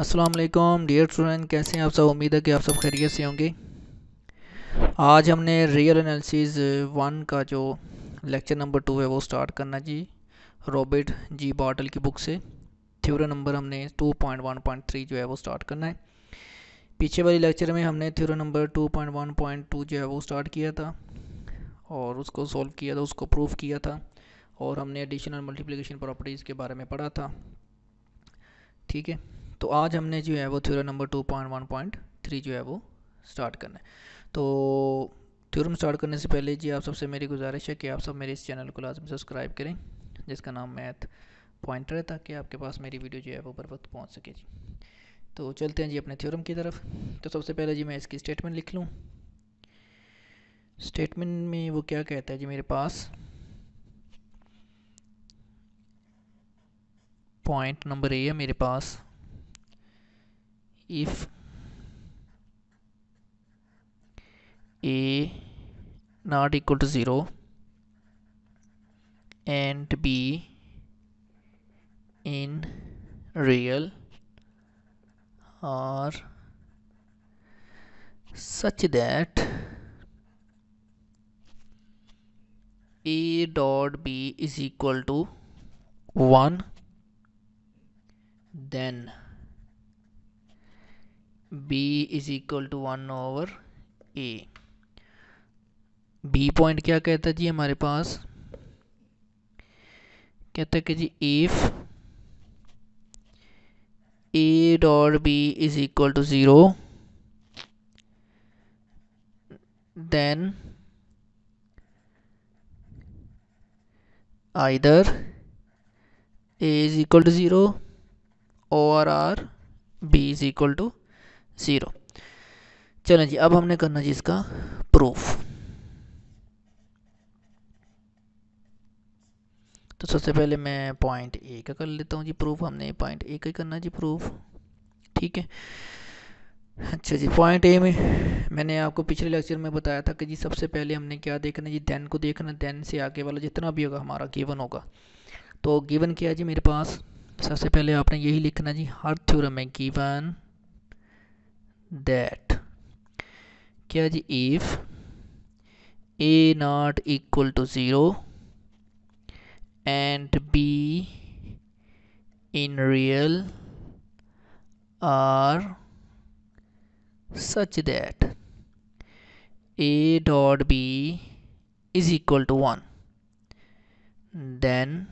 अस्सलाम वालेकुम dear student कैसे हैं आप सब उम्मीद है कि आप सब खैरियत से होंगे आज हमने रियल एनालिसिस वन का जो लेक्चर नंबर टू है वो स्टार्ट करना जी रॉबर्ट जी बॉटल की बुक से थ्योरी नंबर हमने two point one point three जो है वो स्टार्ट करना है पीछे वाली लेक्चर में हमने theory number two point one point two जो है वो स्टार्ट किया था और उसको सॉल्व किया था उसको प्रूफ किया था और हमने एडिशनल मल्टीप्लिकेशन प्रॉपर्टीज़ के बारे में पढ़ा था ठीक है तो आज हमने जो है वो theorem number two point one point three जो है वो स्टार्ट करना है तो थ्योरम स्टार्ट करने से पहले जी आप सबसे मेरी गुजारिश है कि आप सब मेरे इस चैनल को लाजम सब्सक्राइब करें जिसका नाम मैथ पॉइंटर है ताकि आपके पास मेरी वीडियो जो है वो बर वक्त पहुँच सके जी तो चलते हैं जी अपने थ्योरम की तरफ तो सबसे पहले जी मैं इसकी स्टेटमेंट लिख लूँ स्टेटमेंट में वो क्या कहता है जी मेरे पास पॉइंट नंबर ए है मेरे पास if a not equal to 0 and b in real or such that a dot b is equal to 1 then B is equal to one over A B point क्या कहता है जी हमारे पास कहता है कि जी if A dot B is equal to zero then either a is equal to 0 or or B is equal to zero चलें जी अब हमने करना जी इसका प्रूफ तो सबसे पहले मैं पॉइंट ए का कर लेता हूँ जी प्रूफ हमने पॉइंट ए का ही करना जी प्रूफ ठीक है अच्छा जी पॉइंट ए में मैंने आपको पिछले लेक्चर में बताया था कि जी सबसे पहले हमने क्या देखना जी देन को देखना देन से आगे वाला जितना भी होगा हमारा गिवन होगा तो गिवन क्या है जी मेरे पास सबसे पहले आपने यही लिखना जी हर थ्योरम में given that Kya ji if a not equal to 0 and b in real are such that a dot b is equal to 1 then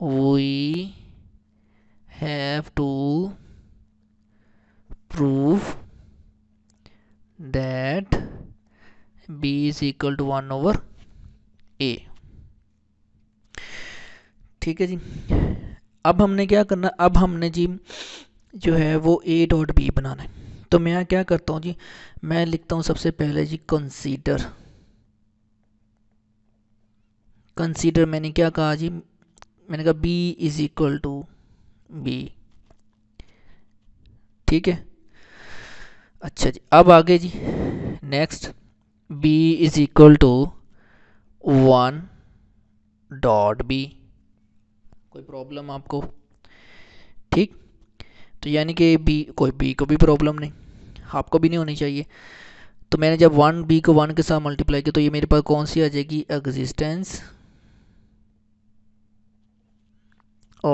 we have to prove that b is equal to one over A ठीक है जी अब हमने क्या करना अब हमने जी जो है वो ए डॉट बी बनाना है तो मैं क्या करता हूँ जी मैं लिखता हूँ सबसे पहले जी कंसीडर कंसीडर मैंने क्या कहा जी मैंने कहा B is equal to B ठीक है अच्छा जी अब आगे जी next b is equal to one dot B कोई प्रॉब्लम आपको ठीक तो यानी कि b कोई b को भी प्रॉब्लम नहीं आपको भी नहीं होनी चाहिए तो मैंने जब वन b को वन के साथ मल्टीप्लाई किया तो ये मेरे पास कौन सी आ जाएगी एग्जिस्टेंस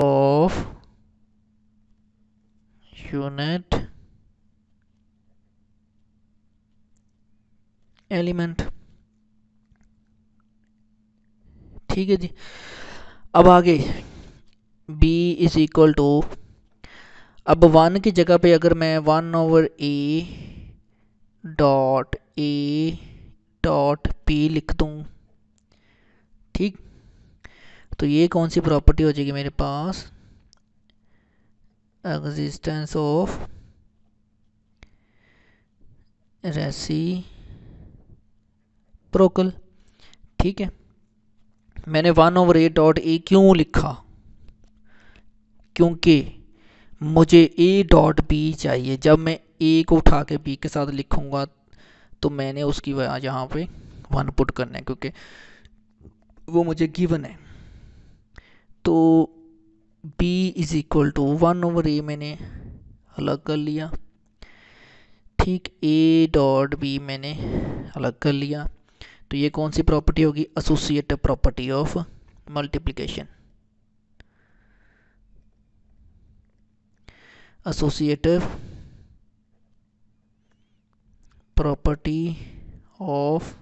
ऑफ यूनिट एलिमेंट ठीक है जी अब आगे b इज़ इक्वल टू अब वन की जगह पे अगर मैं one over A dot A dot P लिख दूँ ठीक तो ये कौन सी प्रॉपर्टी हो जाएगी मेरे पास एग्जिस्टेंस ऑफ रेसी प्रोकल ठीक है मैंने one over A dot A क्यों लिखा क्योंकि मुझे ए डॉट बी चाहिए जब मैं ए को उठा के बी के साथ लिखूंगा तो मैंने उसकी वजह यहाँ पे वन पुट करना है क्योंकि वो मुझे गिवन है तो B is equal to one over A मैंने अलग कर लिया ठीक ए डॉट बी मैंने अलग कर लिया तो ये कौन सी प्रॉपर्टी होगी associate property of multiplication associative property of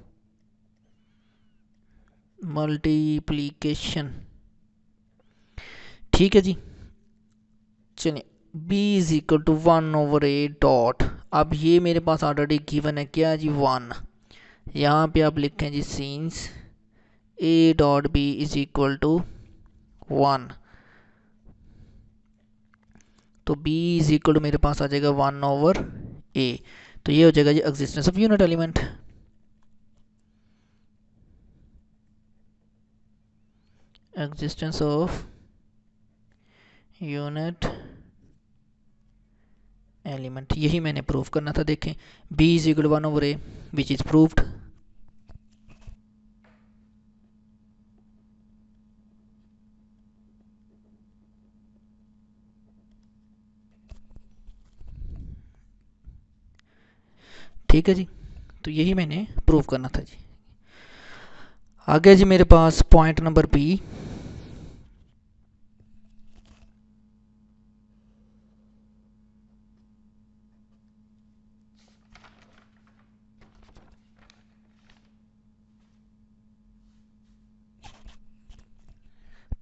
multiplication ठीक है जी चलिए b is equal to one over A dot अब ये मेरे पास ऑलरेडी गिवन है क्या जी वन यहाँ पे आप लिखें जी since A dot B is equal to one तो बी इज इक्वल टू मेरे पास आ जाएगा वन ओवर ए तो ये हो जाएगा जी existence of unit element existence of unit element यही मैंने प्रूफ करना था देखें B is equal one over A which is proofed ठीक है जी तो यही मैंने प्रूव करना था जी आगे जी मेरे पास point number B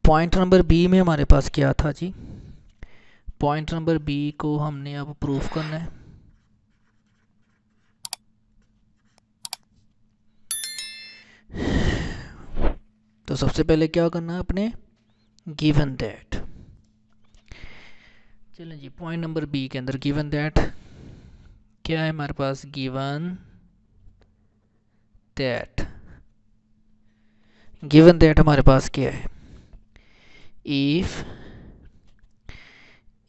point number B में हमारे पास क्या था जी पॉइंट नंबर बी को हमने अब प्रूफ करना है तो सबसे पहले क्या करना है अपने गिवन दैट चलें जी पॉइंट नंबर बी के अंदर गिवन दैट क्या है हमारे पास गिवन दैट गिवन दैट हमारे पास क्या है if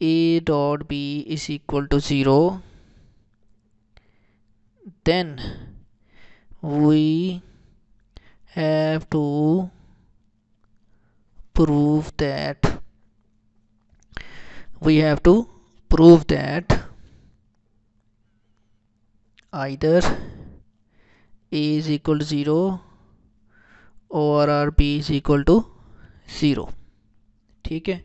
A dot B is equal to zero then we have to prove that we have to prove that either a is equal to 0 or or b is equal to zero ठीक है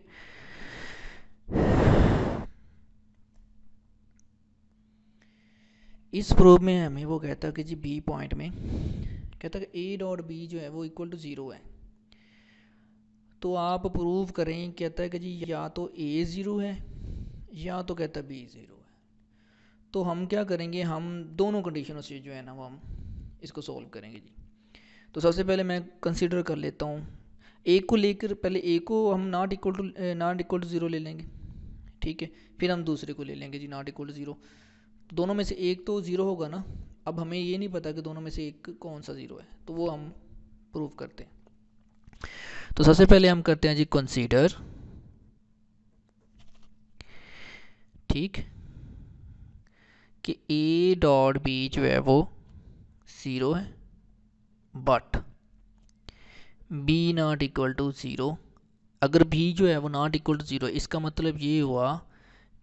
इस proof में हमें वो कहता है कि G B point में कहता है कि ए डॉट बी जो है वो इक्वल टू ज़ीरो है तो आप प्रूव करें कहता है कि जी या तो ए ज़ीरो है या तो कहता है बी ज़ीरो है तो हम क्या करेंगे हम दोनों कंडीशनों से जो है ना वो हम इसको सॉल्व करेंगे जी तो सबसे पहले मैं कंसिडर कर लेता हूँ ए को लेकर पहले ए को हम not equal to not equal to zero ले लेंगे ठीक है फिर हम दूसरे को ले लेंगे जी नॉट इक्वल टू ज़ीरो दोनों में से एक तो ज़ीरो होगा ना अब हमें ये नहीं पता कि दोनों में से एक कौन सा ज़ीरो है तो वो हम प्रूव करते हैं तो सबसे पहले हम करते हैं जी कंसीडर ठीक कि ए डॉट बी जो है वो ज़ीरो है but B not equal to zero अगर बी जो है वो नॉट इक्वल टू ज़ीरो इसका मतलब ये हुआ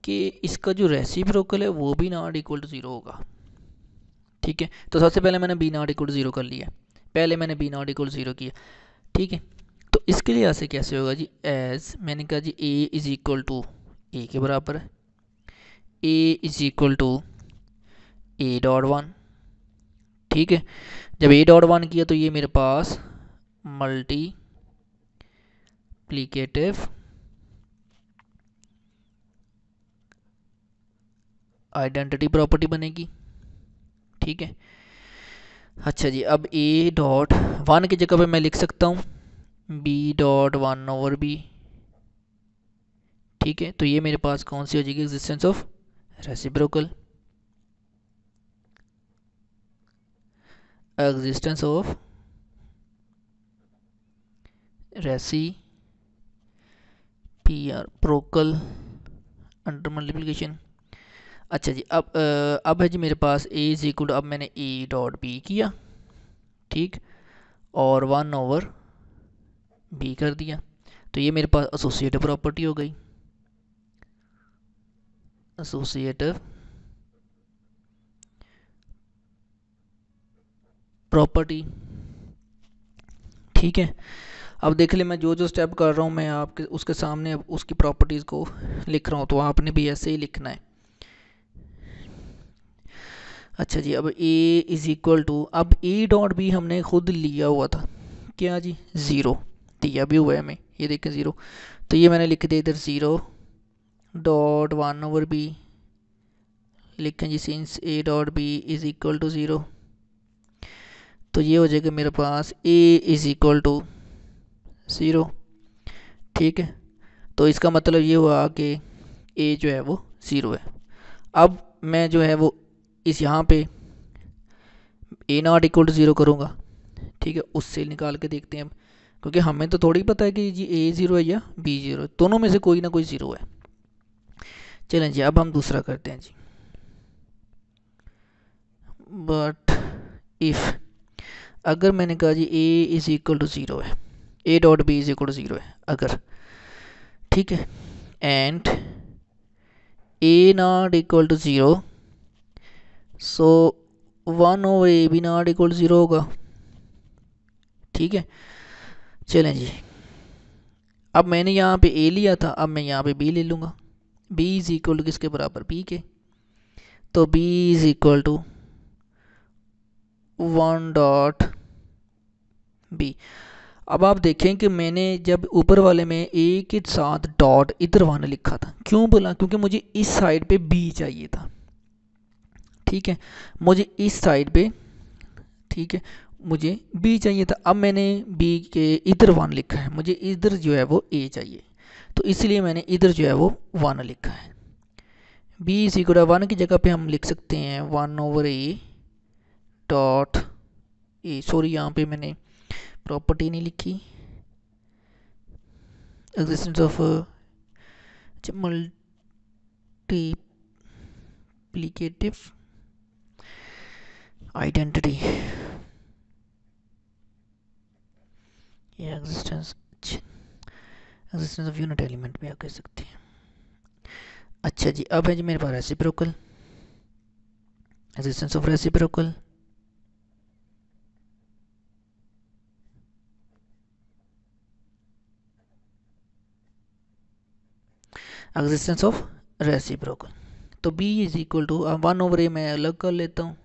कि इसका जो रेसिप्रोकल है वो भी नॉट इक्वल टू ज़ीरो होगा ठीक है तो सबसे पहले मैंने B not equal to zero कर लिया पहले मैंने B not equal to zero किया ठीक है इसके लिए ऐसे कैसे होगा जी एज मैंने कहा जी A is equal to A के बराबर है A is equal to A dot one ठीक है जब ए डॉट वन किया तो ये मेरे पास मल्टीप्लीकेटिव आइडेंटिटी प्रॉपर्टी बनेगी ठीक है अच्छा जी अब ए डॉट वन की जगह पे मैं लिख सकता हूँ B dot one over B ठीक है तो ये मेरे पास कौन सी हो जाएगी existence of reciprocal existence of reciprocal under multiplication अच्छा जी अब आ, अब है जी मेरे पास ए इज इक्वल अब मैंने ए डॉट बी किया ठीक और वन ओवर बी कर दिया तो ये मेरे पास एसोसिएटिव प्रॉपर्टी हो गई एसोसिएटिव प्रॉपर्टी ठीक है अब देख ले मैं जो जो स्टेप कर रहा हूँ मैं आपके उसके सामने अब उसकी प्रॉपर्टीज़ को लिख रहा हूँ तो आपने भी ऐसे ही लिखना है अच्छा जी अब ए इज़ इक्वल टू अब ए डॉट बी हमने खुद लिया हुआ था क्या जी ज़ीरो दिया भी हुआ है हमें ये देखें ज़ीरो तो ये मैंने लिख दिया इधर zero dot one over B लिखें जी since A dot B is equal to zero तो ये हो जाएगा मेरे पास A is equal to zero ठीक है तो इसका मतलब ये हुआ कि ए जो है वो ज़ीरो है अब मैं जो है वो इस यहाँ पे A not equal to zero करूँगा ठीक है उससे निकाल के देखते हैं अब क्योंकि हमें तो थोड़ी पता है कि जी ए ज़ीरो है या बी ज़ीरो है दोनों में से कोई ना कोई ज़ीरो है चलें जी अब हम दूसरा करते हैं जी बट इफ़ अगर मैंने कहा जी A is equal to zero है A dot B is equal to zero है अगर ठीक है and A not equal to zero so one over A भी नॉट इक्वल ज़ीरो होगा ठीक है चलें जी अब मैंने यहाँ पे ए लिया था अब मैं यहाँ पे बी ले लूँगा बी इज़ इक्वल टू किसके बराबर बी के तो B is equal to one dot B अब आप देखें कि मैंने जब ऊपर वाले में ए के साथ डॉट इधर वन लिखा था क्यों बोला क्योंकि मुझे इस साइड पे बी चाहिए था ठीक है मुझे इस साइड पे ठीक है मुझे बी चाहिए था अब मैंने बी के इधर वन लिखा है मुझे इधर जो है वो ए चाहिए तो इसलिए मैंने इधर जो है वो वन लिखा है बी इसी को वन की जगह पे हम लिख सकते हैं one over A dot A sorry यहाँ पे मैंने प्रॉपर्टी नहीं लिखी एग्जिस्टेंस ऑफ मल्टीप्लीकेटिव आइडेंटिटी ये existence existence of unit element भी आप कह सकते हैं अच्छा जी अब है जी मेरे पास reciprocal existence of reciprocal existence of reciprocal तो B is equal to one over A मैं अलग कर लेता हूँ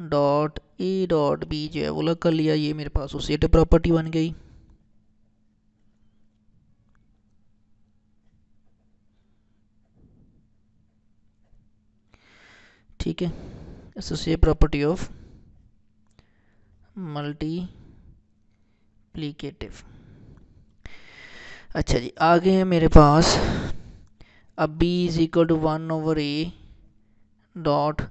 डॉट ए डॉट बी जो है वो लग कर लिया ये मेरे पास एसोसिएटिव तो प्रॉपर्टी बन गई ठीक है एसोसिएट प्रॉपर्टी ऑफ मल्टीप्लीकेटिव अच्छा जी आगे है मेरे पास अब B is equal to one over A dot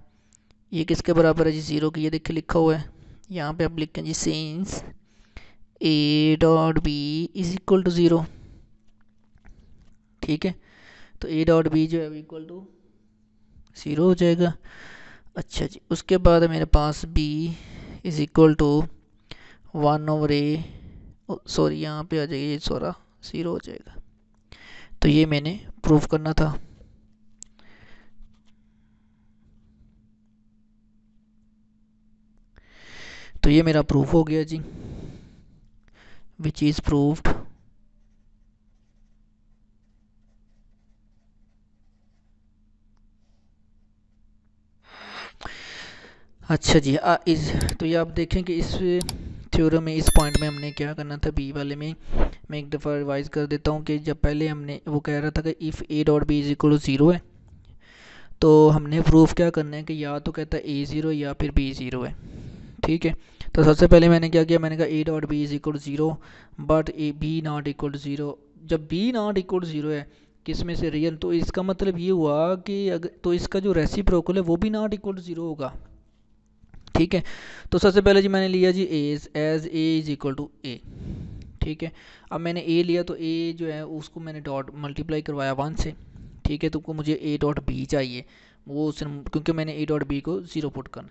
ये किसके बराबर है जी ज़ीरो की ये देखिए लिखा हुआ है यहाँ पे आप लिखें जी since A dot B is equal to zero ठीक है तो ए डॉट बी जो है इक्वल टू ज़ीरो हो जाएगा अच्छा जी उसके बाद मेरे पास B is equal to one over A sorry यहाँ पे आ ये सोरा ज़ीरो हो जाएगा तो ये मैंने प्रूफ करना था तो ये मेरा प्रूफ हो गया जी विच इज़ प्रूफ्ड अच्छा जी आ, इस तो ये आप देखें कि इस थ्योरम में इस पॉइंट में हमने क्या करना था बी वाले में मैं एक दफ़ा रिवाइज कर देता हूँ कि जब पहले हमने वो कह रहा था कि if A dot B is equal to zero है तो हमने प्रूफ क्या करना है कि या तो कहता है ए ज़ीरो या फिर बी ज़ीरो है ठीक है तो सबसे पहले मैंने क्या किया मैंने कहा A dot B is equal zero but A B not equal zero जब बी नॉट इक्वल ज़ीरो है किस में से रियल तो इसका मतलब ये हुआ कि अगर तो इसका जो रेसिप्रोकल है वो भी नॉट इक्वल ज़ीरो होगा ठीक है तो सबसे पहले जी मैंने लिया जी as as A is equal to A ठीक है अब मैंने ए लिया तो ए जो है उसको मैंने डॉट मल्टीप्लाई करवाया वन से ठीक है तो मुझे ए डॉट बी चाहिए वो क्योंकि मैंने ए डॉट बी को ज़ीरो पुट करना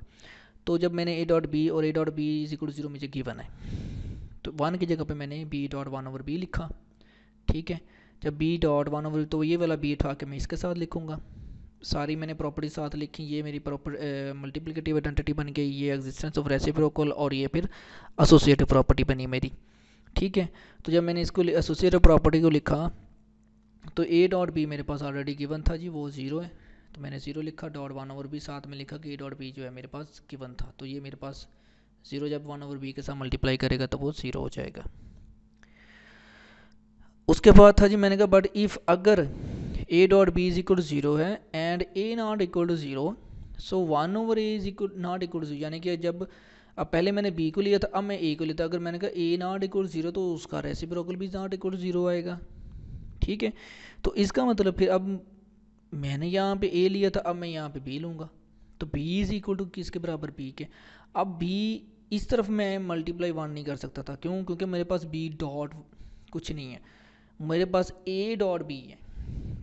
तो जब मैंने ए डॉट बी और A dot B is equal zero मुझे गिवन है तो वन की जगह पे मैंने B dot one over B लिखा ठीक है जब बी डॉट वन ओवर तो ये वाला बी उठा के मैं इसके साथ लिखूँगा सारी मैंने प्रॉपर्टी साथ लिखी ये मेरी प्रॉपर मल्टीप्लिकेटिव आइडेंटिटी बन गई ये एग्जिस्टेंस ऑफ रेसिप्रोकल और ये फिर एसोसिएटिव प्रॉपर्टी बनी मेरी ठीक है तो जब मैंने इसको एसोसिएटिव प्रॉपर्टी को लिखा तो ए डॉट बी मेरे पास ऑलरेडी गिवन था जी वो ज़ीरो है तो मैंने ज़ीरो लिखा डॉट वन ओवर बी साथ में लिखा कि ए डॉट बी जो है मेरे पास गिवन था तो ये मेरे पास ज़ीरो जब वन ओवर बी के साथ मल्टीप्लाई करेगा तो वो ज़ीरो हो जाएगा उसके बाद था जी मैंने कहा बट इफ़ अगर A dot B is equal zero है and A not equal to zero so one over A is equal not equal to यानी कि जब अब पहले मैंने बी को लिया था अब मैं ए को लिया था अगर मैंने कहा ए नॉट इक्वल ज़ीरो तो उसका रेसिप्रोकल भी नॉट इक्वल ज़ीरो आएगा ठीक है तो इसका मतलब फिर अब मैंने यहाँ पे ए लिया था अब मैं यहाँ पे बी लूँगा तो बी इज़ इक्वल टू किसके बराबर बी के अब बी इस तरफ मैं मल्टीप्लाई वन नहीं कर सकता था क्यों क्योंकि मेरे पास बी डॉट कुछ नहीं है मेरे पास ए डॉट बी है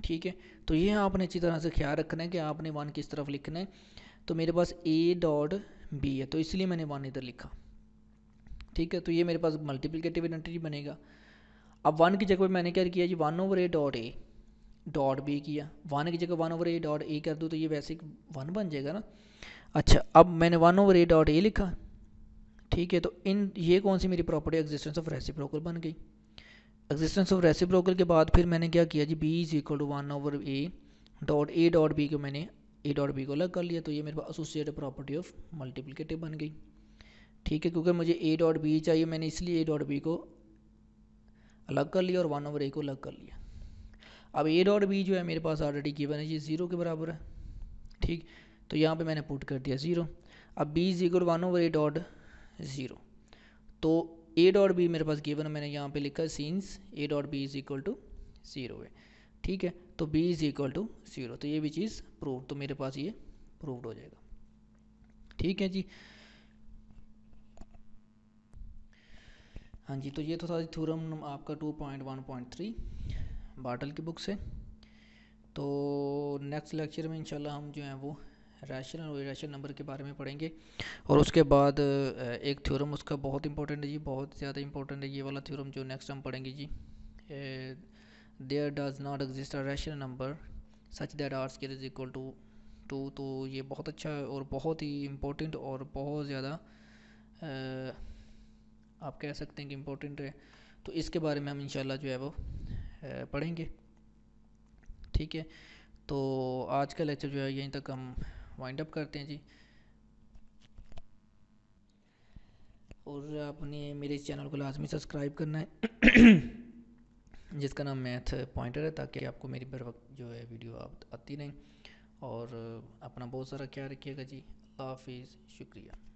ठीक है तो ये आपने अच्छी तरह से ख्याल रखना है कि आपने वन किस तरफ लिखना है तो मेरे पास ए डॉट बी है तो इसलिए मैंने वन इधर लिखा ठीक है तो ये मेरे पास मल्टीप्लिकेटिव एंट्री बनेगा अब वन की जगह पर मैंने क्या किया जी one over A dot A dot B किया वन की जगह one over A dot A कर दूँ तो ये वैसे वन बन जाएगा ना अच्छा अब मैंने one over A dot A लिखा ठीक है तो इन ये कौन सी मेरी प्रॉपर्टी एग्जिस्टेंस ऑफ रेसिप्रोकल बन गई एग्जिस्टेंस ऑफ रेसिप्रोकल के बाद फिर मैंने क्या किया जी B is equal to one over A dot A dot B को मैंने ए डॉट बी को अलग कर लिया तो ये मेरे पास एसोसिएट प्रॉपर्टी ऑफ मल्टीप्लिकेटिव बन गई ठीक है क्योंकि मुझे ए डॉट बी चाहिए मैंने इसलिए ए डॉट बी को अलग कर लिया और वन ओवर ए को अलग कर लिया अब ए डॉट बी जो है मेरे पास ऑलरेडी गिवन है ये ज़ीरो के बराबर है ठीक तो यहाँ पे मैंने पुट कर दिया ज़ीरो अब B is equal one over A dot zero तो ए डॉट बी मेरे पास गिवन मैंने यहाँ पे लिखा since A dot B is equal to zero है ठीक है तो B is equal to zero तो ये भी चीज़ प्रूव तो मेरे पास ये प्रूव्ड हो जाएगा ठीक है जी हाँ जी तो ये तो था थ्योरम आपका two point one point three Bartle की बुक से तो नेक्स्ट लेक्चर में इंशाल्लाह हम जो है वो रैशनल और इरेशनल नंबर के बारे में पढ़ेंगे और उसके बाद एक थ्योरम उसका बहुत इंपॉर्टेंट है जी बहुत ज़्यादा इंपॉर्टेंट है ये वाला थ्योरम जो नेक्स्ट हम पढ़ेंगे जी there does not exist a rational number such that R square is equal to two तो ये बहुत अच्छा और बहुत ही इम्पोर्टेंट और बहुत ज़्यादा आप कह सकते हैं कि इम्पोर्टेंट है तो इसके बारे में हम इंशाल्लाह जो है वो पढ़ेंगे ठीक है तो आज का लेक्चर जो है यहीं तक हम वाइंड अप करते हैं जी और आपने मेरे इस चैनल को लाजमी सब्सक्राइब करना है जिसका नाम मैथ पॉइंटर है ताकि आपको मेरी बर वक्त जो है वीडियो आप आती रहें और अपना बहुत सारा ख्याल रखिएगा जी हाफिज़ शुक्रिया